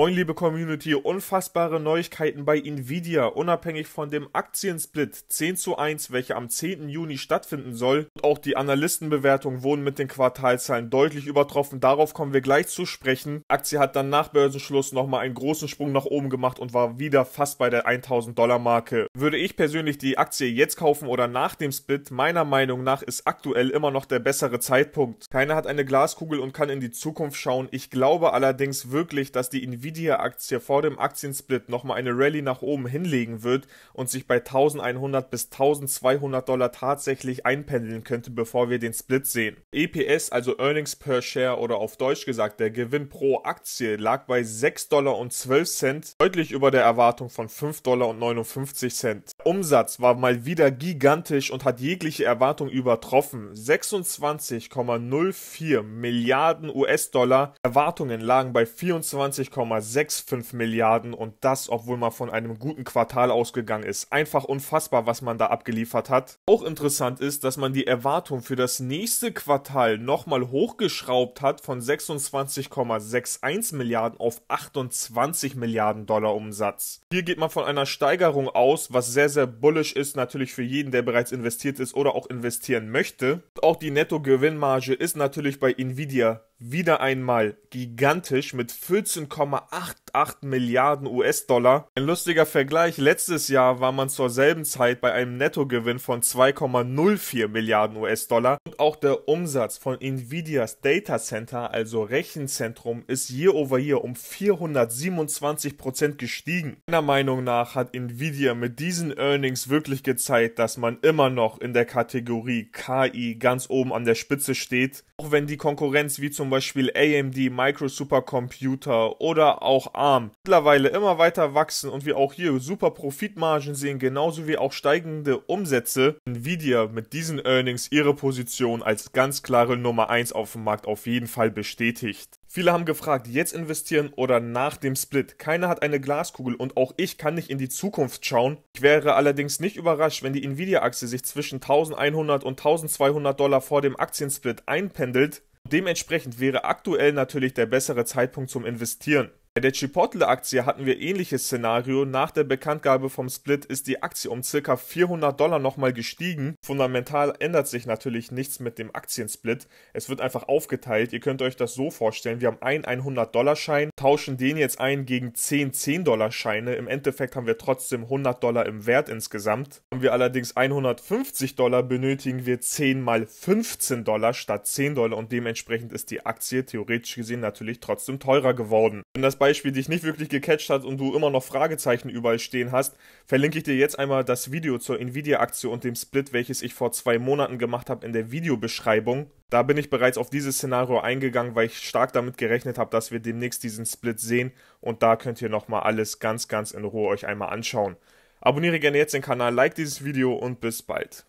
Moin liebe Community, unfassbare Neuigkeiten bei Nvidia, unabhängig von dem Aktiensplit 10 zu 1, welcher am 10. Juni stattfinden soll. Und auch die Analystenbewertungen wurden mit den Quartalzahlen deutlich übertroffen, darauf kommen wir gleich zu sprechen. Aktie hat dann nach Börsenschluss nochmal einen großen Sprung nach oben gemacht und war wieder fast bei der 1000 Dollar Marke. Würde ich persönlich die Aktie jetzt kaufen oder nach dem Split, meiner Meinung nach ist aktuell immer noch der bessere Zeitpunkt. Keiner hat eine Glaskugel und kann in die Zukunft schauen. Ich glaube allerdings wirklich, dass die Nvidia Nvidia-Aktie vor dem Aktiensplit nochmal eine Rallye nach oben hinlegen wird und sich bei 1100 bis 1200 Dollar tatsächlich einpendeln könnte, bevor wir den Split sehen. EPS, also Earnings per Share oder auf Deutsch gesagt der Gewinn pro Aktie, lag bei 6,12 Dollar, deutlich über der Erwartung von 5,59 Dollar. Umsatz war mal wieder gigantisch und hat jegliche Erwartung übertroffen. 26,04 Milliarden US-Dollar. Erwartungen lagen bei 24,65 Milliarden und das, obwohl man von einem guten Quartal ausgegangen ist. Einfach unfassbar, was man da abgeliefert hat. Auch interessant ist, dass man die Erwartung für das nächste Quartal nochmal hochgeschraubt hat von 26,61 Milliarden auf 28 Milliarden Dollar Umsatz. Hier geht man von einer Steigerung aus, was sehr sehr bullish ist, natürlich für jeden, der bereits investiert ist oder auch investieren möchte. Auch die Nettogewinnmarge ist natürlich bei Nvidia wieder einmal gigantisch mit 14,88 Milliarden US-Dollar. Ein lustiger Vergleich, letztes Jahr war man zur selben Zeit bei einem Nettogewinn von 2,04 Milliarden US-Dollar auch der Umsatz von Nvidias Data Center, also Rechenzentrum, ist year over year um 427% gestiegen. Meiner Meinung nach hat Nvidia mit diesen Earnings wirklich gezeigt, dass man immer noch in der Kategorie KI ganz oben an der Spitze steht. Auch wenn die Konkurrenz wie zum Beispiel AMD, Micro Supercomputer oder auch ARM mittlerweile immer weiter wachsen und wir auch hier super Profitmargen sehen, genauso wie auch steigende Umsätze, Nvidia mit diesen Earnings ihre Position Position als ganz klare Nummer 1 auf dem Markt auf jeden Fall bestätigt. Viele haben gefragt, jetzt investieren oder nach dem Split. Keiner hat eine Glaskugel und auch ich kann nicht in die Zukunft schauen. Ich wäre allerdings nicht überrascht, wenn die Nvidia-Aktie sich zwischen 1100 und 1200 Dollar vor dem Aktiensplit einpendelt. Dementsprechend wäre aktuell natürlich der bessere Zeitpunkt zum Investieren. Bei der Chipotle-Aktie hatten wir ähnliches Szenario. Nach der Bekanntgabe vom Split ist die Aktie um ca. 400 Dollar nochmal gestiegen. Fundamental ändert sich natürlich nichts mit dem Aktiensplit. Es wird einfach aufgeteilt. Ihr könnt euch das so vorstellen. Wir haben einen 100-Dollar-Schein, tauschen den jetzt ein gegen 10 10-Dollar-Scheine. Im Endeffekt haben wir trotzdem 100 Dollar im Wert insgesamt. Haben wir allerdings 150 Dollar, benötigen wir 10 mal 15 Dollar statt 10 Dollar und dementsprechend ist die Aktie theoretisch gesehen natürlich trotzdem teurer geworden. Wenn das Beispiel dich nicht wirklich gecatcht hat und du immer noch Fragezeichen überall stehen hast, verlinke ich dir jetzt einmal das Video zur Nvidia-Aktie und dem Split, welches ich vor zwei Monaten gemacht habe in der Videobeschreibung. Da bin ich bereits auf dieses Szenario eingegangen, weil ich stark damit gerechnet habe, dass wir demnächst diesen Split sehen und da könnt ihr nochmal alles ganz, ganz in Ruhe euch einmal anschauen. Abonniere gerne jetzt den Kanal, like dieses Video und bis bald.